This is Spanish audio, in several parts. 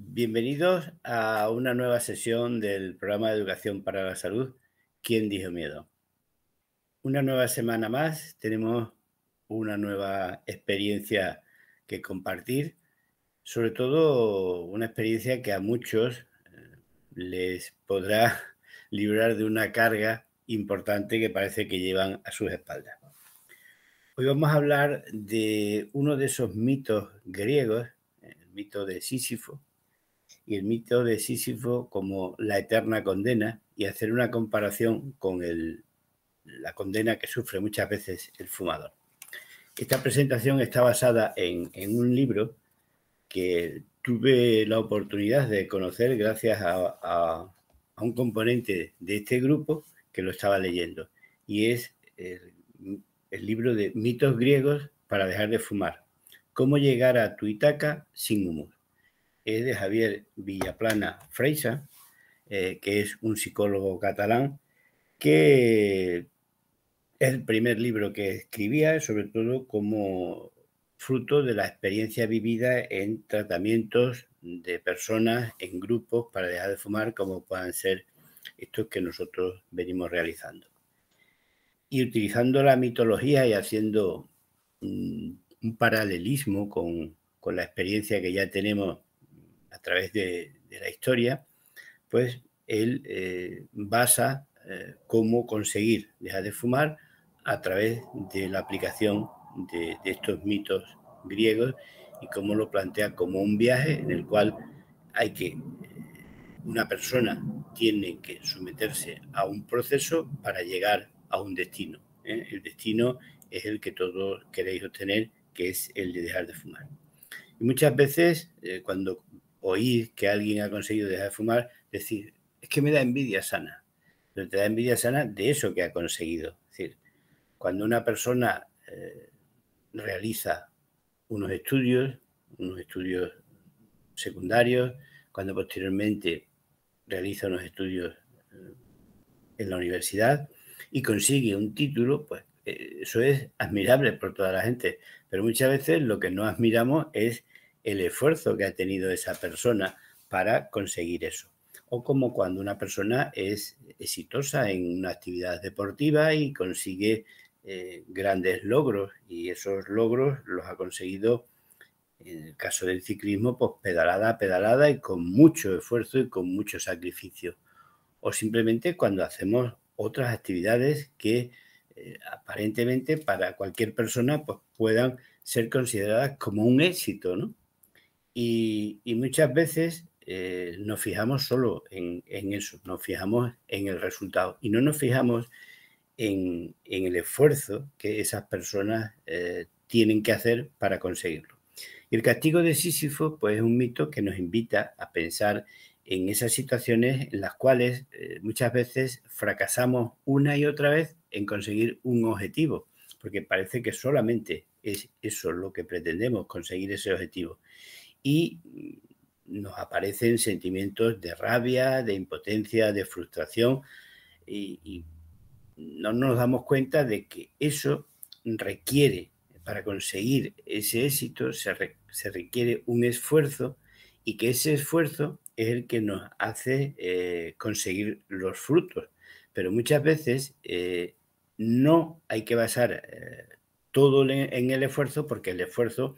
Bienvenidos a una nueva sesión del programa de Educación para la Salud, ¿Quién dijo miedo? Una nueva semana más, tenemos una nueva experiencia que compartir, sobre todo una experiencia que a muchos eh, les podrá librar de una carga importante que parece que llevan a sus espaldas. Hoy vamos a hablar de uno de esos mitos griegos, el mito de Sísifo, y el mito de Sísifo como la eterna condena y hacer una comparación con la condena que sufre muchas veces el fumador. Esta presentación está basada en, un libro que tuve la oportunidad de conocer gracias a, un componente de este grupo que lo estaba leyendo y es el, el libro de mitos griegos para dejar de fumar, cómo llegar a tu Itaca sin humo es de Javier Villaplana Freisa, eh, que es un psicólogo catalán, que es el primer libro que escribía, sobre todo como fruto de la experiencia vivida en tratamientos de personas en grupos para dejar de fumar, como puedan ser estos que nosotros venimos realizando. Y utilizando la mitología y haciendo un paralelismo con, con la experiencia que ya tenemos a través de, la historia, pues él eh, basa eh, cómo conseguir dejar de fumar a través de la aplicación de, estos mitos griegos y cómo lo plantea como un viaje en el cual hay que, una persona tiene que someterse a un proceso para llegar a un destino. ¿eh? El destino es el que todos queréis obtener, que es el de dejar de fumar. Y muchas veces cuando oír que alguien ha conseguido dejar de fumar, decir, es que me da envidia sana. Pero te da envidia sana de eso que ha conseguido. Es decir, cuando una persona eh, realiza unos estudios, unos estudios secundarios, cuando posteriormente realiza unos estudios eh, en la universidad y consigue un título, pues eh, eso es admirable por toda la gente. Pero muchas veces lo que no admiramos es el esfuerzo que ha tenido esa persona para conseguir eso. O como cuando una persona es exitosa en una actividad deportiva y consigue eh, grandes logros y esos logros los ha conseguido, en el caso del ciclismo, pues pedalada a pedalada y con mucho esfuerzo y con mucho sacrificio. O simplemente cuando hacemos otras actividades que eh, aparentemente para cualquier persona pues, puedan ser consideradas como un éxito, ¿no? Y, muchas veces eh, nos fijamos solo en, eso, nos fijamos en el resultado y no nos fijamos en, el esfuerzo que esas personas eh, tienen que hacer para conseguirlo. Y el castigo de Sísifo pues, es un mito que nos invita a pensar en esas situaciones en las cuales eh, muchas veces fracasamos una y otra vez en conseguir un objetivo, porque parece que solamente es eso lo que pretendemos, conseguir ese objetivo y nos aparecen sentimientos de rabia, de impotencia, de frustración y, no nos damos cuenta de que eso requiere, para conseguir ese éxito, se, requiere un esfuerzo y que ese esfuerzo es el que nos hace eh, conseguir los frutos. Pero muchas veces eh, no hay que basar eh, todo en el esfuerzo, porque el esfuerzo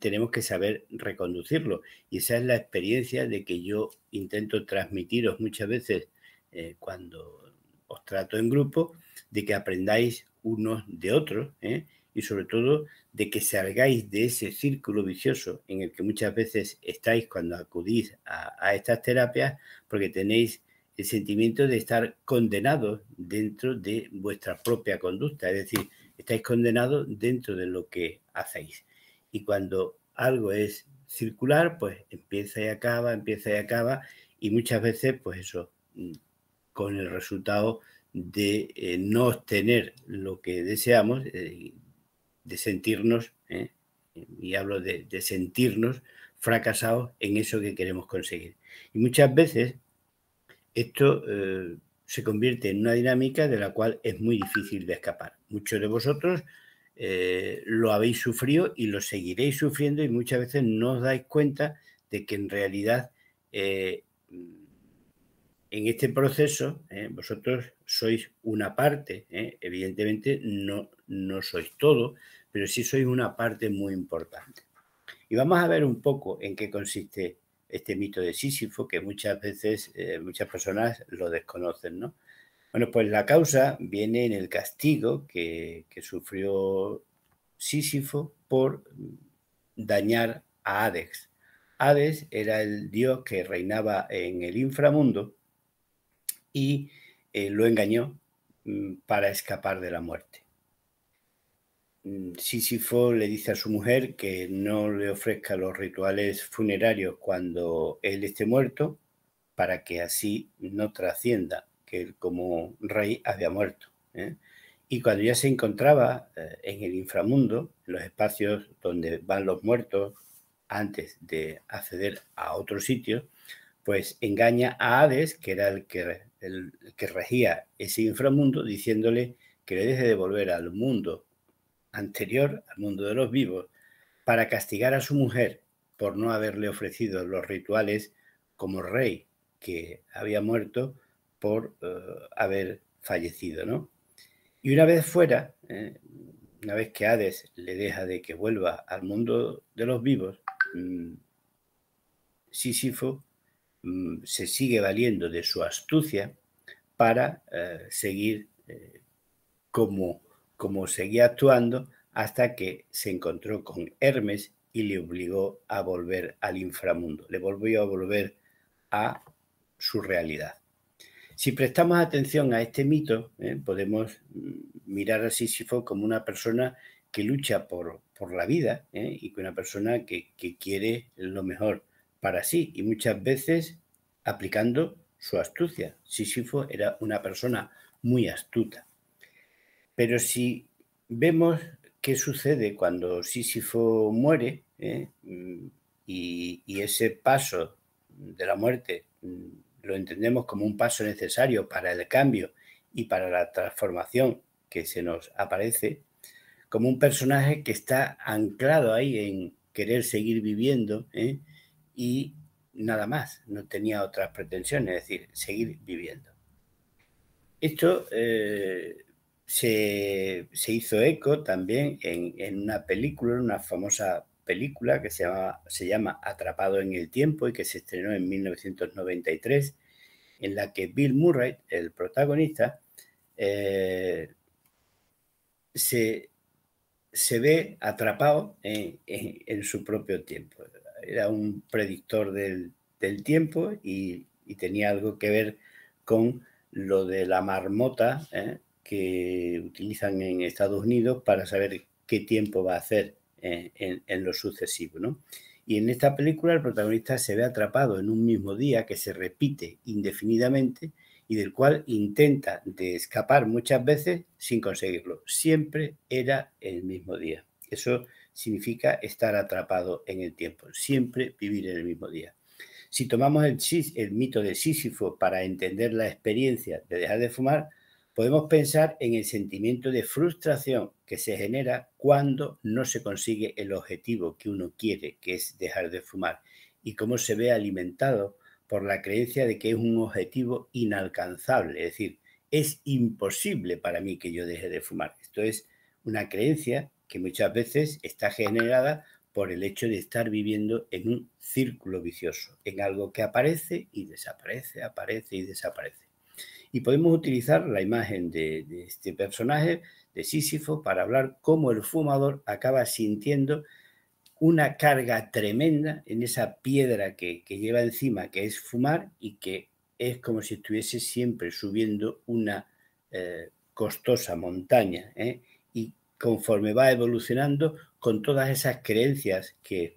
tenemos que saber reconducirlo. Y esa es la experiencia de que yo intento transmitiros muchas veces eh, cuando os trato en grupo, de que aprendáis unos de otros ¿eh? y sobre todo de que salgáis de ese círculo vicioso en el que muchas veces estáis cuando acudís a, a estas terapias, porque tenéis el sentimiento de estar condenados dentro de vuestra propia conducta. Es decir, estáis condenados dentro de lo que hacéis. Y cuando algo es circular, pues empieza y acaba, empieza y acaba, y muchas veces, pues eso, mm, con el resultado de eh, no obtener lo que deseamos, eh, de sentirnos, ¿eh? y hablo de sentirnos fracasados en eso que queremos conseguir. Y muchas veces esto se convierte en una dinámica de la cual es muy difícil de escapar muchos de vosotros eh, lo habéis sufrido y lo seguiréis sufriendo y muchas veces no os dais cuenta de que en realidad eh, en este proceso eh, vosotros sois una parte, evidentemente no, no sois todo, pero sí sois una parte muy importante. Y vamos a ver un poco en qué consiste este mito de Sísifo, que muchas veces muchas personas lo desconocen, ¿no? Bueno, pues la causa viene en el castigo que, sufrió Sísifo por dañar a Hades. Hades era el dios que reinaba en el inframundo y eh, lo engañó mm, para escapar de la muerte. Mm, Sísifo le dice a su mujer que no le ofrezca los rituales funerarios cuando él esté muerto, para que así no trascienda que como rey había muerto. ¿eh? Y cuando ya se encontraba eh, en el inframundo, en los espacios donde van los muertos antes de acceder a otro sitio, pues engaña a Hades, que era el que regía ese inframundo, diciéndole que le deje de volver al mundo anterior, al mundo de los vivos, para castigar a su mujer por no haberle ofrecido los rituales como rey que había muerto por eh, haber fallecido, ¿no? Y una vez fuera, ¿eh? una vez que Hades le deja de que vuelva al mundo de los vivos, mm, Sísifo mm, se sigue valiendo de su astucia para eh, seguir como, como seguía actuando hasta que se encontró con Hermes y le obligó a volver al inframundo, le volvió a volver a su realidad. Si prestamos atención a este mito, ¿eh? podemos mirar a Sísifo como una persona que lucha por, por la vida ¿eh? y que una persona que, quiere lo mejor para sí y muchas veces aplicando su astucia. Sísifo era una persona muy astuta. Pero si vemos qué sucede cuando Sísifo muere ¿eh? y, ese paso de la muerte lo entendemos como un paso necesario para el cambio y para la transformación que se nos aparece, como un personaje que está anclado ahí en querer seguir viviendo ¿eh? y nada más, no tenía otras pretensiones, es decir, seguir viviendo. Esto eh, se, hizo eco también en, una película, en una famosa película que se llama, se llama Atrapado en el Tiempo y que se estrenó en 1993, en la que Bill Murray, el protagonista, eh, se, ve atrapado en, su propio tiempo. Era un predictor del, tiempo y, tenía algo que ver con lo de la marmota eh, que utilizan en Estados Unidos para saber qué tiempo va a hacer en, lo sucesivo. Y en esta película el protagonista se ve atrapado en un mismo día que se repite indefinidamente y del cual intenta de escapar muchas veces sin conseguirlo. Siempre era el mismo día. Eso significa estar atrapado en el tiempo, siempre vivir en el mismo día. Si tomamos el mito de Sísifo para entender la experiencia de dejar de fumar, podemos pensar en el sentimiento de frustración que se genera cuando no se consigue el objetivo que uno quiere, que es dejar de fumar, y cómo se ve alimentado por la creencia de que es un objetivo inalcanzable, es decir, es imposible para mí que yo deje de fumar. Esto es una creencia que muchas veces está generada por el hecho de estar viviendo en un círculo vicioso, en algo que aparece y desaparece, aparece y desaparece y podemos utilizar la imagen de, este personaje de Sísifo para hablar cómo el fumador acaba sintiendo una carga tremenda en esa piedra que, lleva encima, que es fumar y que es como si estuviese siempre subiendo una eh, costosa montaña. ¿eh? Y conforme va evolucionando con todas esas creencias que,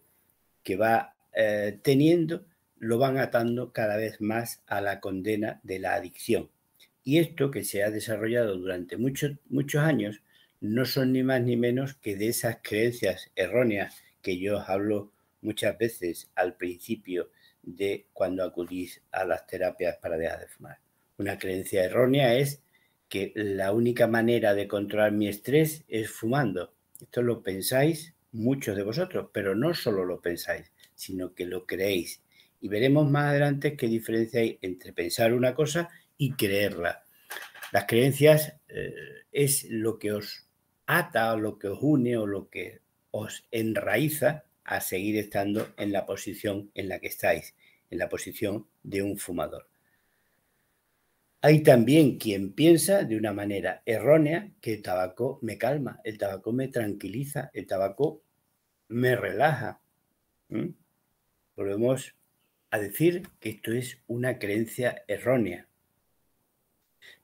va eh, teniendo, lo van atando cada vez más a la condena de la adicción. Y esto que se ha desarrollado durante muchos muchos años no son ni más ni menos que de esas creencias erróneas que yo os hablo muchas veces al principio de cuando acudís a las terapias para dejar de fumar. Una creencia errónea es que la única manera de controlar mi estrés es fumando. Esto lo pensáis muchos de vosotros, pero no solo lo pensáis, sino que lo creéis. Y veremos más adelante qué diferencia hay entre pensar una cosa y creerla. Las creencias eh, es lo que os ata, lo que os une o lo que os enraiza a seguir estando en la posición en la que estáis, en la posición de un fumador. Hay también quien piensa de una manera errónea que el tabaco me calma, el tabaco me tranquiliza, el tabaco me relaja. Volvemos a decir que esto es una creencia errónea.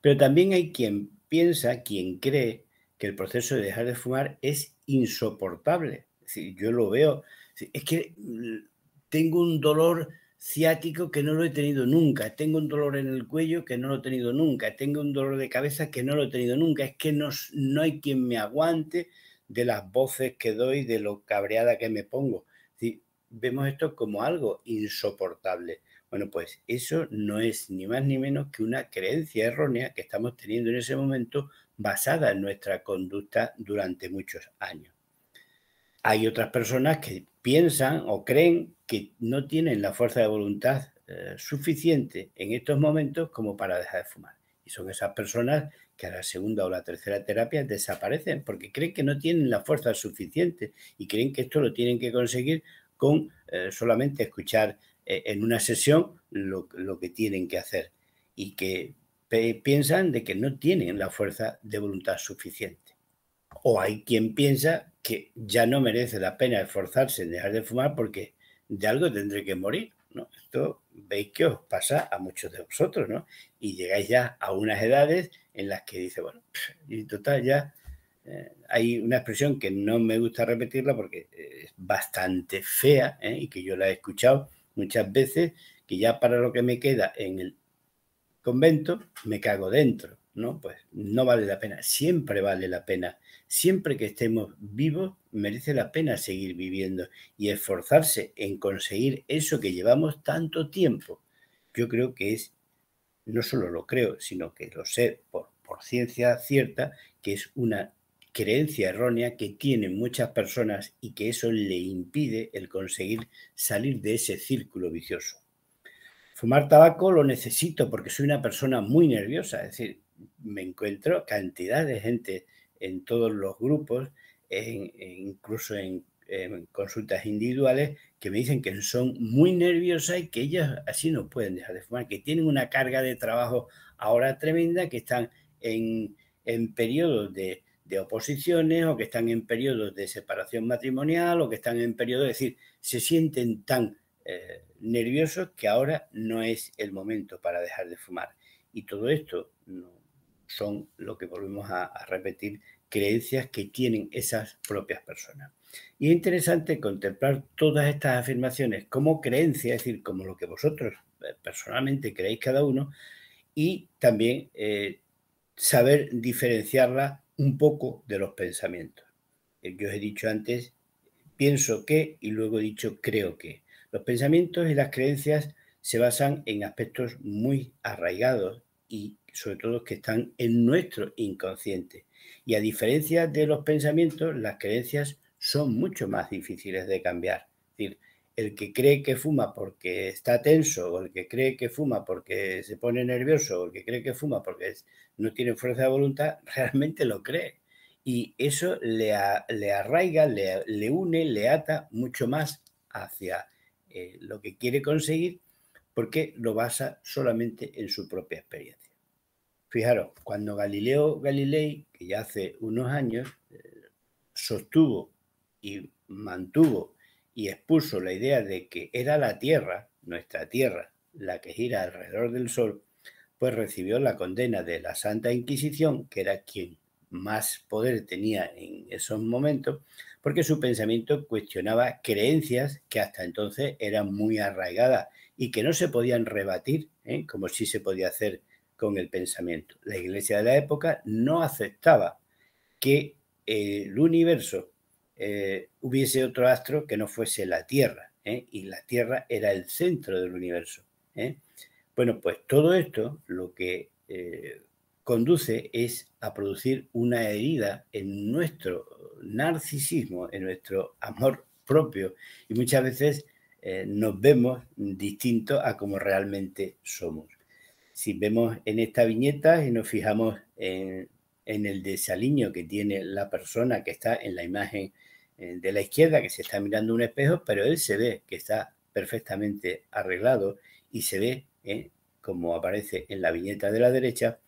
Pero también hay quien piensa, quien cree que el proceso de dejar de fumar es insoportable. yo lo veo. Es que mm, tengo un dolor ciático que no lo he tenido nunca, tengo un dolor en el cuello que no lo he tenido nunca, tengo un dolor de cabeza que no lo he tenido nunca, es que no, no hay quien me aguante de las voces que doy, de lo cabreada que me pongo. vemos esto como algo insoportable. Bueno, pues eso no es ni más ni menos que una creencia errónea que estamos teniendo en ese momento basada en nuestra conducta durante muchos años. Hay otras personas que piensan o creen que no tienen la fuerza de voluntad eh, suficiente en estos momentos como para dejar de fumar. Y son esas personas que a la segunda o la tercera terapia desaparecen porque creen que no tienen la fuerza suficiente y creen que esto lo tienen que conseguir con eh, solamente escuchar eh, en una sesión lo, que tienen que hacer y que piensan de que no tienen la fuerza de voluntad suficiente. O hay quien piensa que ya no merece la pena esforzarse en dejar de fumar porque de algo tendré que morir. ¿no? Esto veis que os pasa a muchos de vosotros, ¿no? Y llegáis ya a unas edades en las que dice, bueno, y total, ya eh, hay una expresión que no me gusta repetirla porque es bastante fea ¿eh? y que yo la he escuchado muchas veces que ya para lo que me queda en el convento me cago dentro, ¿no? Pues no vale la pena, siempre vale la pena, siempre que estemos vivos merece la pena seguir viviendo y esforzarse en conseguir eso que llevamos tanto tiempo. Yo creo que es, no solo lo creo, sino que lo sé por, por ciencia cierta, que es una creencia errónea que tienen muchas personas y que eso le impide el conseguir salir de ese círculo vicioso. Fumar tabaco lo necesito porque soy una persona muy nerviosa, es decir, me encuentro cantidad de gente en todos los grupos, incluso en, consultas individuales, que me dicen que son muy nerviosas y que ellas así no pueden dejar de fumar, que tienen una carga de trabajo ahora tremenda, que están en, en periodos de de oposiciones o que están en periodos de separación matrimonial o que están en periodos, es decir, se sienten tan eh, nerviosos que ahora no es el momento para dejar de fumar. Y todo esto mm, son lo que volvemos a, repetir, creencias que tienen esas propias personas. Y es interesante contemplar todas estas afirmaciones como creencias, es decir, como lo que vosotros eh, personalmente creéis cada uno, y también eh, saber diferenciarlas un poco de los pensamientos. Eh, yo os he dicho antes, pienso que y luego he dicho creo que. Los pensamientos y las creencias se basan en aspectos muy arraigados y sobre todo que están en nuestro inconsciente. Y a diferencia de los pensamientos, las creencias son mucho más difíciles de cambiar. decir, el que cree que fuma porque está tenso, o el que cree que fuma porque se pone nervioso, o el que cree que fuma porque no tiene fuerza de voluntad, realmente lo cree. Y eso le, arraiga, le, une, le ata mucho más hacia eh, lo que quiere conseguir porque lo basa solamente en su propia experiencia. Fijaros, cuando Galileo Galilei, que ya hace unos años, eh, sostuvo y mantuvo y expuso la idea de que era la Tierra, nuestra Tierra, la que gira alrededor del Sol, pues recibió la condena de la Santa Inquisición, que era quien más poder tenía en esos momentos, porque su pensamiento cuestionaba creencias que hasta entonces eran muy arraigadas y que no se podían rebatir, ¿eh? como sí se podía hacer con el pensamiento. La iglesia de la época no aceptaba que el universo eh, hubiese otro astro que no fuese la Tierra, ¿eh? y la Tierra era el centro del universo. ¿eh? Bueno, pues todo esto lo que conduce es a producir una herida en nuestro narcisismo, en nuestro amor propio, y muchas veces nos vemos distintos a como realmente somos. Si vemos en esta viñeta y nos fijamos en en el desaliño que tiene la persona que está en la imagen eh, de la izquierda, que se está mirando un espejo, pero él se ve que está perfectamente arreglado y se ve, eh, como aparece en la viñeta de la derecha,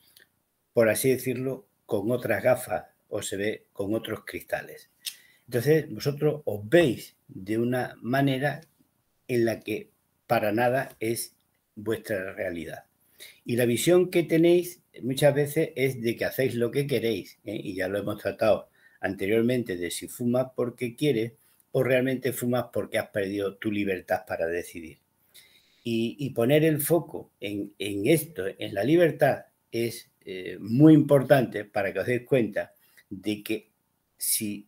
por así decirlo, con otras gafas o se ve con otros cristales. Entonces, vosotros os veis de una manera en la que para nada es vuestra realidad. Y la visión que tenéis muchas veces es de que hacéis lo que queréis, ¿eh? y ya lo hemos tratado anteriormente, de si fumas porque quieres o realmente fumas porque has perdido tu libertad para decidir. Y, poner el foco en, esto, en la libertad, es eh, muy importante para que os deis cuenta de que si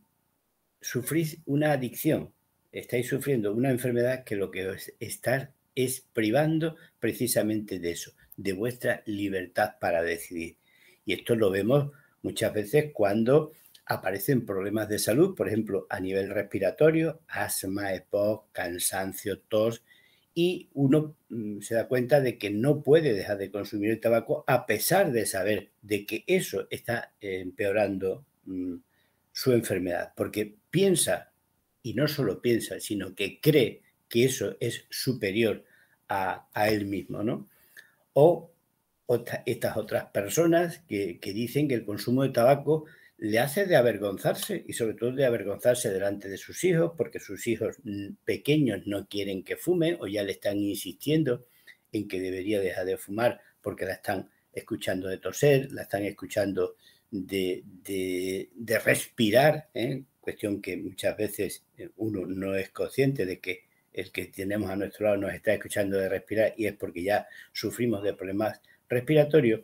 sufrís una adicción, estáis sufriendo una enfermedad que lo que os estar es privando precisamente de eso, de vuestra libertad para decidir. Y esto lo vemos muchas veces cuando aparecen problemas de salud, por ejemplo, a nivel respiratorio, asma, EPOC, cansancio, tos, y uno mm, se da cuenta de que no puede dejar de consumir el tabaco a pesar de saber de que eso está empeorando mm, su enfermedad, porque piensa, y no solo piensa, sino que cree que eso es superior a él mismo, ¿no? o estas otras personas que, dicen que el consumo de tabaco le hace de avergonzarse y sobre todo de avergonzarse delante de sus hijos porque sus hijos mm, pequeños no quieren que fume o ya le están insistiendo en que debería dejar de fumar porque la están escuchando de toser, la están escuchando de, respirar, ¿eh? cuestión que muchas veces eh, uno no es consciente de que el que tenemos a nuestro lado nos está escuchando de respirar y es porque ya sufrimos de problemas respiratorios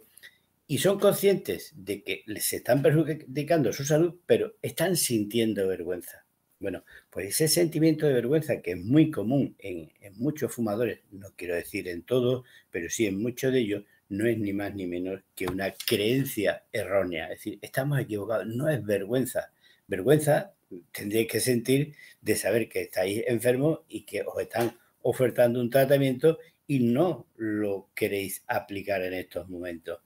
y son conscientes de que les están perjudicando su salud, pero están sintiendo vergüenza. Bueno, pues ese sentimiento de vergüenza que es muy común en, muchos fumadores, no quiero decir en todos, pero sí en muchos de ellos, no es ni más ni menos que una creencia errónea. Es decir, estamos equivocados, no es vergüenza. Vergüenza tendréis que sentir de saber que estáis enfermos y que os están ofertando un tratamiento y no lo queréis aplicar en estos momentos.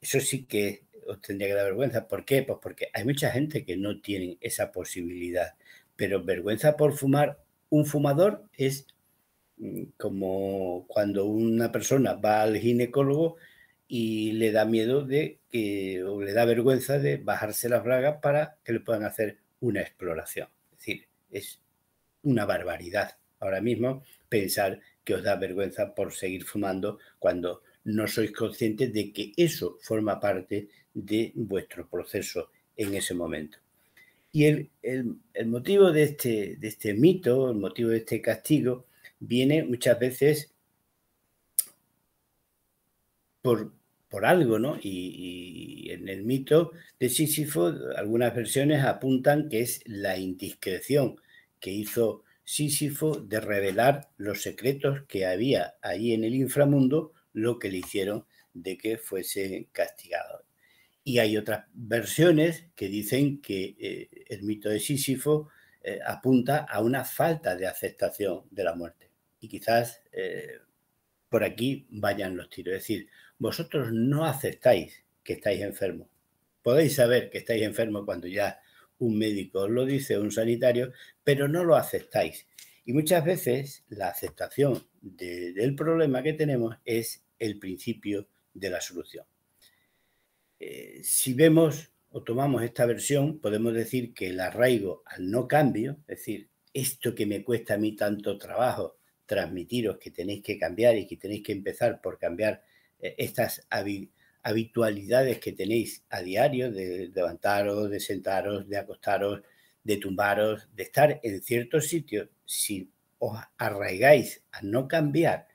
Eso sí que os tendría que dar vergüenza. ¿Por qué? Pues porque hay mucha gente que no tiene esa posibilidad. Pero vergüenza por fumar un fumador es mm, como cuando una persona va al ginecólogo y le da miedo de que o le da vergüenza de bajarse las bragas para que le puedan hacer una exploración. Es decir, es una barbaridad ahora mismo pensar que os da vergüenza por seguir fumando cuando no sois conscientes de que eso forma parte de vuestro proceso en ese momento. Y el, motivo de este, de este mito, el motivo de este castigo, viene muchas veces por, por algo, ¿no? Y, en el mito de Sísifo, algunas versiones apuntan que es la indiscreción que hizo Sísifo de revelar los secretos que había allí en el inframundo, lo que le hicieron de que fuese castigado. Y hay otras versiones que dicen que eh, el mito de Sísifo eh, apunta a una falta de aceptación de la muerte. Y quizás eh, por aquí vayan los tiros. Es decir, vosotros no aceptáis que estáis enfermos. Podéis saber que estáis enfermos cuando ya un médico os lo dice, un sanitario, pero no lo aceptáis. Y muchas veces la aceptación del problema que tenemos es el principio de la solución. Eh, si vemos o tomamos esta versión, podemos decir que el arraigo al no cambio, es decir, esto que me cuesta a mí tanto trabajo transmitiros que tenéis que cambiar y que tenéis que empezar por cambiar eh, estas habitualidades que tenéis a diario de levantaros, de sentaros, de acostaros, de tumbaros, de estar en ciertos sitios, si os arraigáis a no cambiar,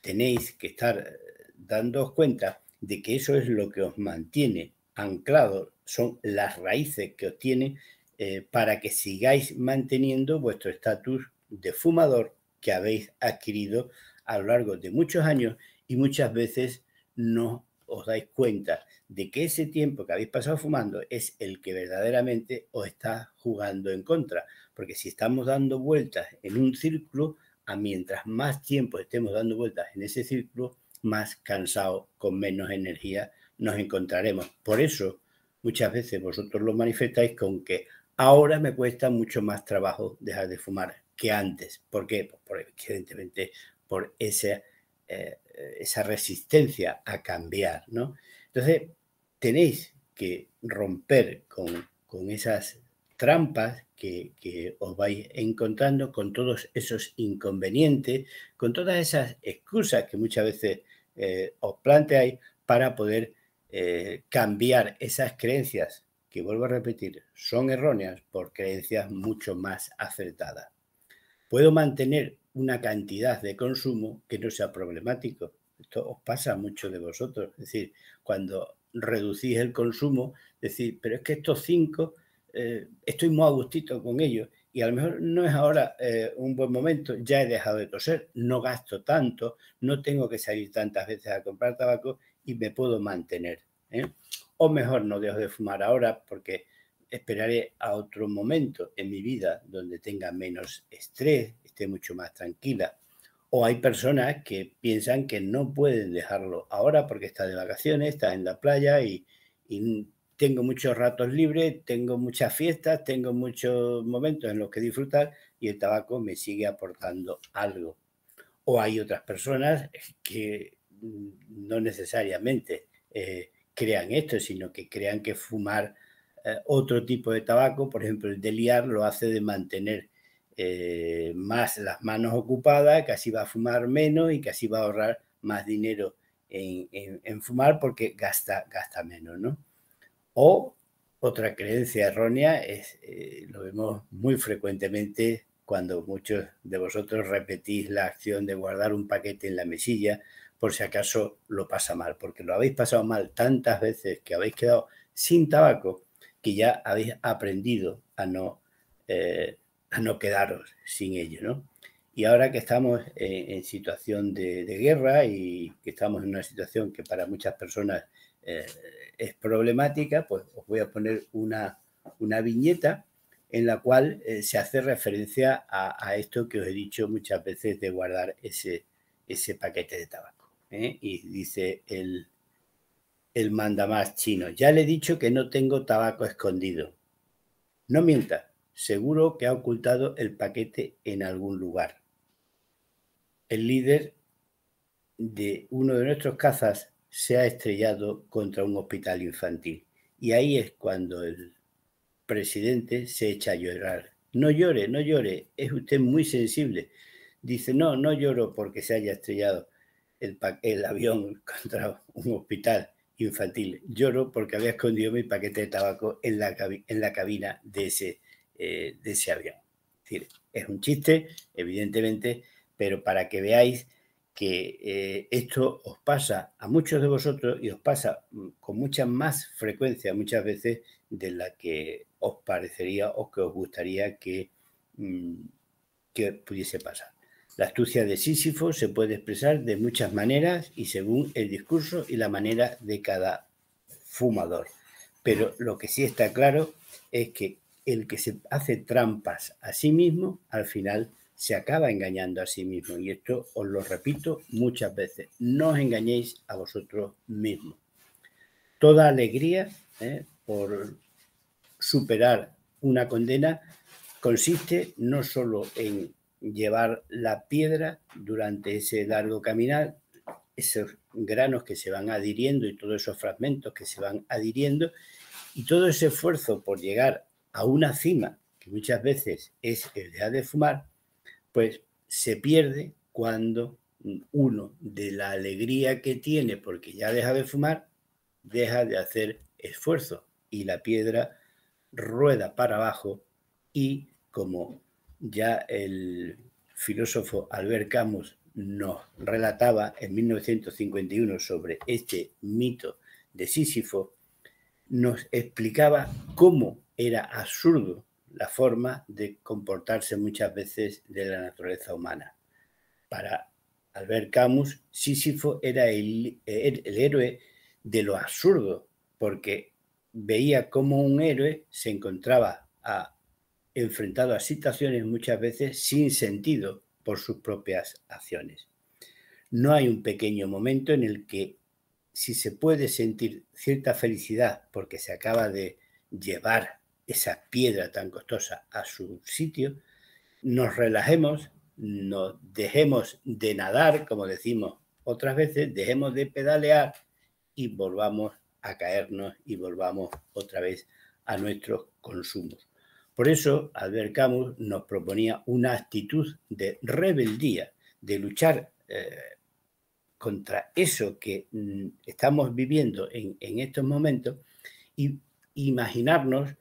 tenéis que estar eh, dándoos cuenta de que eso es lo que os mantiene anclado son las raíces que os tiene eh, para que sigáis manteniendo vuestro estatus de fumador que habéis adquirido a lo largo de muchos años y muchas veces no os dais cuenta de que ese tiempo que habéis pasado fumando es el que verdaderamente os está jugando en contra. Porque si estamos dando vueltas en un círculo, a mientras más tiempo estemos dando vueltas en ese círculo, más cansados, con menos energía nos encontraremos. Por eso, muchas veces vosotros lo manifestáis con que ahora me cuesta mucho más trabajo dejar de fumar que antes. ¿Por qué? Pues evidentemente por ese... Eh, esa resistencia a cambiar, ¿no? Entonces, tenéis que romper con, esas trampas que, os vais encontrando, con todos esos inconvenientes, con todas esas excusas que muchas veces eh, os planteáis para poder eh, cambiar esas creencias, que vuelvo a repetir, son erróneas por creencias mucho más acertadas. Puedo mantener una cantidad de consumo que no sea problemático. Esto os pasa a muchos de vosotros. Es decir, cuando reducís el consumo, decir, pero es que estos cinco eh, estoy muy a con ellos y a lo mejor no es ahora eh, un buen momento, ya he dejado de toser, no gasto tanto, no tengo que salir tantas veces a comprar tabaco y me puedo mantener. ¿eh? O mejor no dejo de fumar ahora porque esperaré a otro momento en mi vida donde tenga menos estrés, esté mucho más tranquila. O hay personas que piensan que no pueden dejarlo ahora porque está de vacaciones, está en la playa y, tengo muchos ratos libres, tengo muchas fiestas, tengo muchos momentos en los que disfrutar y el tabaco me sigue aportando algo. O hay otras personas que no necesariamente eh, crean esto, sino que crean que fumar eh, otro tipo de tabaco, por ejemplo el de liar, lo hace de mantener eh, más las manos ocupadas, que así va a fumar menos y que así va a ahorrar más dinero en, fumar porque gasta, gasta menos, ¿no? O otra creencia errónea es, eh, lo vemos muy frecuentemente cuando muchos de vosotros repetís la acción de guardar un paquete en la mesilla por si acaso lo pasa mal, porque lo habéis pasado mal tantas veces que habéis quedado sin tabaco que ya habéis aprendido a no eh, a no quedaros sin ello, Y ahora que estamos en, situación de, guerra y que estamos en una situación que para muchas personas eh, es problemática, pues os voy a poner una, viñeta en la cual eh, se hace referencia a, esto que os he dicho muchas veces de guardar ese, ese paquete de tabaco. ¿eh? Y dice el, el mandamás chino, ya le he dicho que no tengo tabaco escondido. No mientas Seguro que ha ocultado el paquete en algún lugar. El líder de uno de nuestros cazas se ha estrellado contra un hospital infantil. Y ahí es cuando el presidente se echa a llorar. No llore, no llore, es usted muy sensible. Dice, no, no lloro porque se haya estrellado el, avión contra un hospital infantil. Lloro porque había escondido mi paquete de tabaco en la cabina de ese eh, de ese avión. Es, un chiste, evidentemente, pero para que veáis que eh, esto os pasa a muchos de vosotros y os pasa mm, con mucha más frecuencia muchas veces de la que os parecería o que os gustaría que, mm, que pudiese pasar. La astucia de Sísifo se puede expresar de muchas maneras y según el discurso y la manera de cada fumador. Pero lo que sí está claro es que el que se hace trampas a sí mismo, al final se acaba engañando a sí mismo. Y esto os lo repito muchas veces, no os engañéis a vosotros mismos. Toda alegría ¿eh? por superar una condena consiste no solo en llevar la piedra durante ese largo caminar, esos granos que se van adhiriendo y todos esos fragmentos que se van adhiriendo, y todo ese esfuerzo por llegar a una cima, que muchas veces es el dejar de fumar, pues se pierde cuando uno de la alegría que tiene porque ya deja de fumar, deja de hacer esfuerzo y la piedra rueda para abajo y como ya el filósofo Albert Camus nos relataba en 1951 sobre este mito de Sísifo, nos explicaba cómo era absurdo la forma de comportarse muchas veces de la naturaleza humana. Para Albert Camus, Sísifo era el, er, héroe de lo absurdo, porque veía cómo un héroe se encontraba enfrentado a situaciones muchas veces sin sentido por sus propias acciones. No hay un pequeño momento en el que si se puede sentir cierta felicidad porque se acaba de llevar esa piedra tan costosa a su sitio, nos relajemos, nos dejemos de nadar, como decimos otras veces, dejemos de pedalear y volvamos a caernos y volvamos otra vez a nuestros consumos. Por eso Albert Camus nos proponía una actitud de rebeldía, de luchar eh, contra eso que mm, estamos viviendo en, en estos momentos y imaginarnos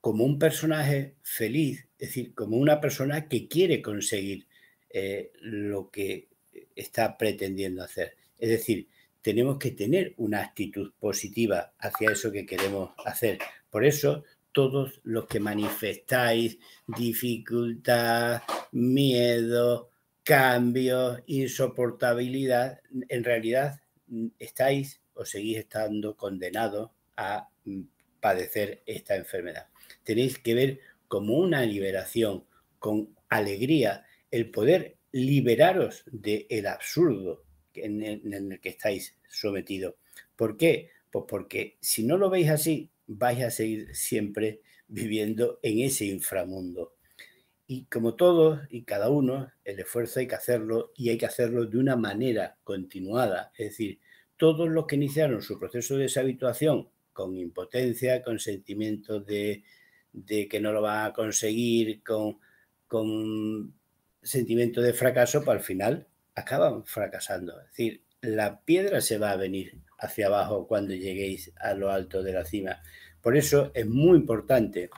como un personaje feliz, es decir, como una persona que quiere conseguir eh, lo que está pretendiendo hacer. Es decir, tenemos que tener una actitud positiva hacia eso que queremos hacer. Por eso, todos los que manifestáis dificultad, miedo, cambios, insoportabilidad, en realidad mm, estáis o seguís estando condenados a mm, padecer esta enfermedad tenéis que ver como una liberación, con alegría, el poder liberaros del absurdo en el, en el que estáis sometidos. ¿Por qué? Pues porque si no lo veis así, vais a seguir siempre viviendo en ese inframundo. Y como todos y cada uno, el esfuerzo hay que hacerlo y hay que hacerlo de una manera continuada. Es decir, todos los que iniciaron su proceso de deshabituación con impotencia, con sentimientos de de que no lo va a conseguir con, sentimiento de fracaso, para pues al final acaban fracasando. Es decir, la piedra se va a venir hacia abajo cuando lleguéis a lo alto de la cima. Por eso es muy importante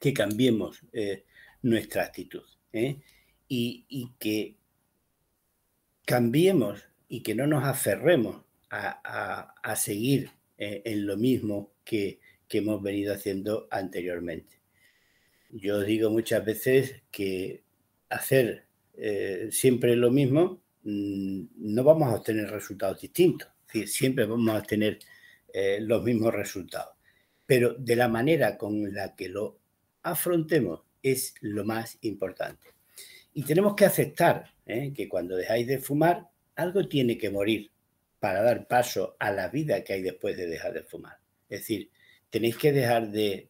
que cambiemos eh, nuestra actitud ¿eh? y, que cambiemos y que no nos aferremos a, seguir eh, en lo mismo que, que hemos venido haciendo anteriormente. Yo digo muchas veces que hacer eh, siempre lo mismo mm, no vamos a obtener resultados distintos, siempre vamos a tener eh, los mismos resultados, pero de la manera con la que lo afrontemos es lo más importante. Y tenemos que aceptar eh, que cuando dejáis de fumar, algo tiene que morir para dar paso a la vida que hay después de dejar de fumar. Es decir, tenéis que dejar de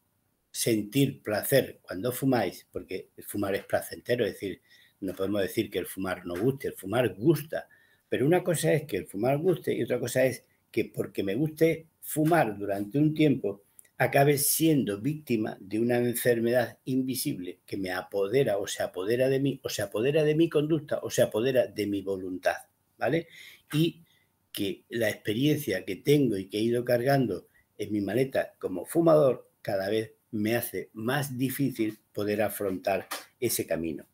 sentir placer cuando fumáis, porque el fumar es placentero, es decir, no podemos decir que el fumar no guste, el fumar gusta, pero una cosa es que el fumar guste y otra cosa es que porque me guste fumar durante un tiempo, acabe siendo víctima de una enfermedad invisible que me apodera o se apodera de mí, o se apodera de mi conducta o se apodera de mi voluntad, ¿vale? Y que la experiencia que tengo y que he ido cargando en mi maleta como fumador cada vez me hace más difícil poder afrontar ese camino.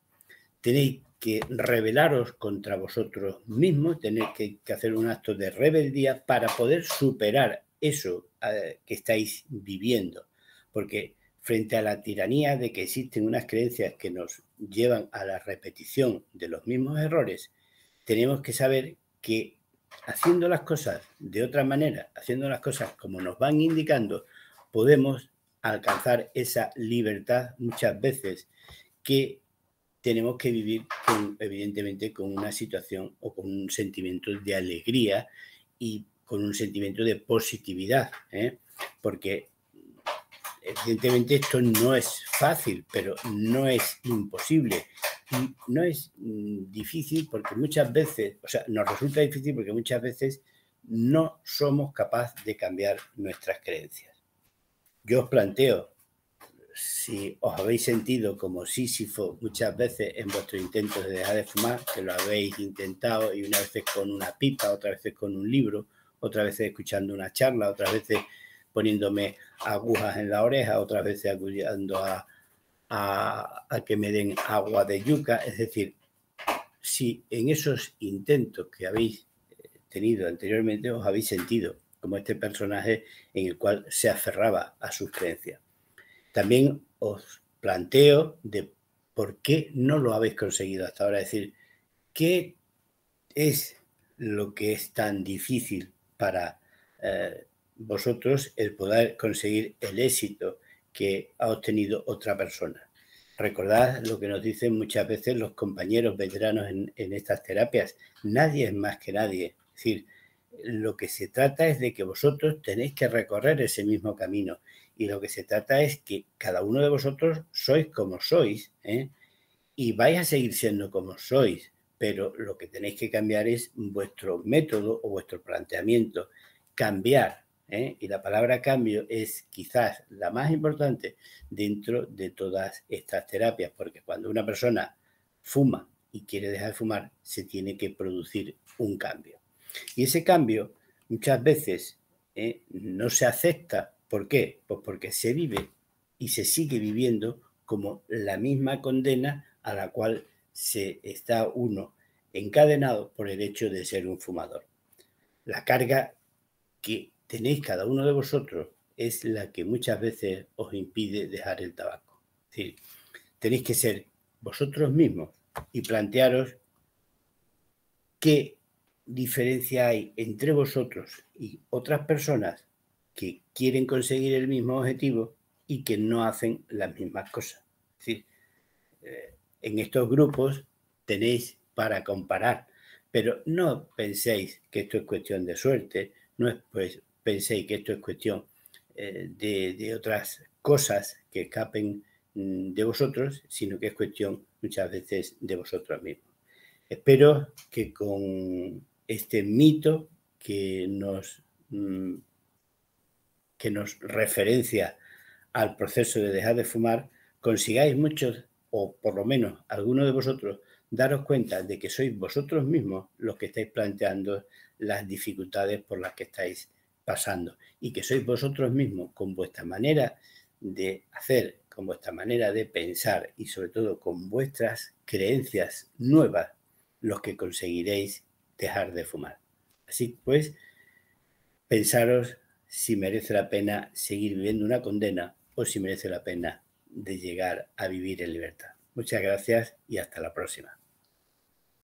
Tenéis que rebelaros contra vosotros mismos, tenéis que, hacer un acto de rebeldía para poder superar eso eh, que estáis viviendo. Porque frente a la tiranía de que existen unas creencias que nos llevan a la repetición de los mismos errores, tenemos que saber que haciendo las cosas de otra manera, haciendo las cosas como nos van indicando, podemos alcanzar esa libertad muchas veces que tenemos que vivir evidentemente con una situación o con un sentimiento de alegría y con un sentimiento de positividad, ¿eh? porque evidentemente esto no es fácil, pero no es imposible no es mm, difícil porque muchas veces, o sea, nos resulta difícil porque muchas veces no somos capaces de cambiar nuestras creencias. Yo os planteo, si os habéis sentido como Sísifo muchas veces en vuestro intento de dejar de fumar, que lo habéis intentado y una vez con una pipa, otra vez con un libro, otra vez escuchando una charla, otras veces poniéndome agujas en la oreja, otras veces acudiendo a a, que me den agua de yuca. Es decir, si en esos intentos que habéis eh, tenido anteriormente os habéis sentido como este personaje en el cual se aferraba a sus creencias. También os planteo de por qué no lo habéis conseguido hasta ahora. Es decir, ¿qué es lo que es tan difícil para eh, vosotros el poder conseguir el éxito que ha obtenido otra persona. Recordad lo que nos dicen muchas veces los compañeros veteranos en, estas terapias. Nadie es más que nadie. Es decir, lo que se trata es de que vosotros tenéis que recorrer ese mismo camino. Y lo que se trata es que cada uno de vosotros sois como sois ¿eh? y vais a seguir siendo como sois. Pero lo que tenéis que cambiar es vuestro método o vuestro planteamiento. Cambiar ¿eh? y la palabra cambio es quizás la más importante dentro de todas estas terapias, porque cuando una persona fuma y quiere dejar de fumar, se tiene que producir un cambio. Y ese cambio muchas veces ¿eh? no se acepta. ¿Por qué? Pues porque se vive y se sigue viviendo como la misma condena a la cual se está uno encadenado por el hecho de ser un fumador. La carga que tenéis cada uno de vosotros es la que muchas veces os impide dejar el tabaco. Es tenéis que ser vosotros mismos y plantearos qué diferencia hay entre vosotros y otras personas que quieren conseguir el mismo objetivo y que no hacen las mismas cosas. Eh, en estos grupos tenéis para comparar, pero no penséis que esto es cuestión de suerte, no es pues penséis que esto es cuestión eh, de, otras cosas que escapen mm, de vosotros, sino que es cuestión muchas veces de vosotros mismos. Espero que con este mito que nos, mm, que nos referencia al proceso de dejar de fumar, consigáis muchos, o por lo menos algunos de vosotros, daros cuenta de que sois vosotros mismos los que estáis planteando las dificultades por las que estáis pasando y que sois vosotros mismos con vuestra manera de hacer, con vuestra manera de pensar y sobre todo con vuestras creencias nuevas los que conseguiréis dejar de fumar. Así pues, pensaros si merece la pena seguir viviendo una condena o si merece la pena de llegar a vivir en libertad. Muchas gracias y hasta la próxima.